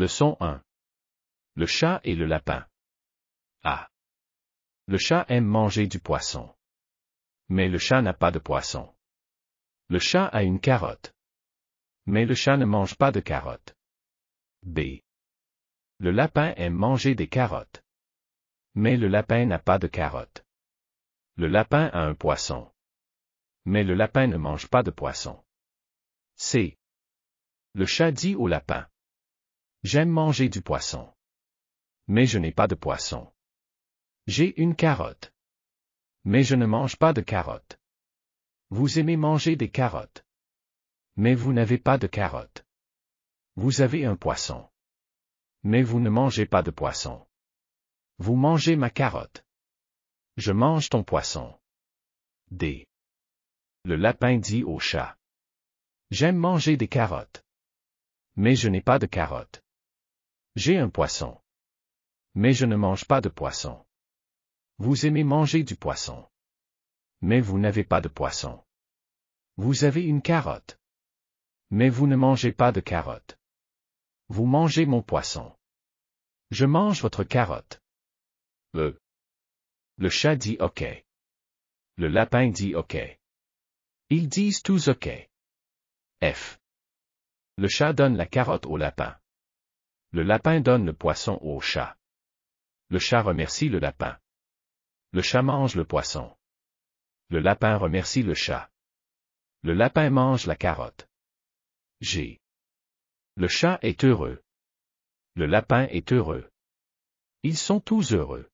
Leçon 1. Le chat et le lapin. A. Le chat aime manger du poisson. Mais le chat n'a pas de poisson. Le chat a une carotte. Mais le chat ne mange pas de carotte. B. Le lapin aime manger des carottes. Mais le lapin n'a pas de carotte. Le lapin a un poisson. Mais le lapin ne mange pas de poisson. C. Le chat dit au lapin. J'aime manger du poisson. Mais je n'ai pas de poisson. J'ai une carotte. Mais je ne mange pas de carotte. Vous aimez manger des carottes. Mais vous n'avez pas de carotte. Vous avez un poisson. Mais vous ne mangez pas de poisson. Vous mangez ma carotte. Je mange ton poisson. D. Le lapin dit au chat. J'aime manger des carottes. Mais je n'ai pas de carottes. J'ai un poisson. Mais je ne mange pas de poisson. Vous aimez manger du poisson. Mais vous n'avez pas de poisson. Vous avez une carotte. Mais vous ne mangez pas de carotte. Vous mangez mon poisson. Je mange votre carotte. Le. Le chat dit OK. Le lapin dit OK. Ils disent tous OK. F. Le chat donne la carotte au lapin. Le lapin donne le poisson au chat. Le chat remercie le lapin. Le chat mange le poisson. Le lapin remercie le chat. Le lapin mange la carotte. G. Le chat est heureux. Le lapin est heureux. Ils sont tous heureux.